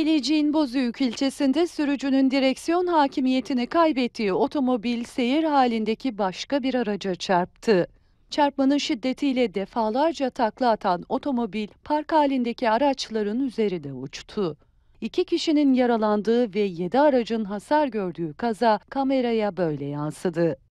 Bilecik'in Bozüyük ilçesinde sürücünün direksiyon hakimiyetini kaybettiği otomobil seyir halindeki başka bir araca çarptı. Çarpmanın şiddetiyle defalarca takla atan otomobil park halindeki araçların üzerinde uçtu. İki kişinin yaralandığı ve yedi aracın hasar gördüğü kaza kameraya böyle yansıdı.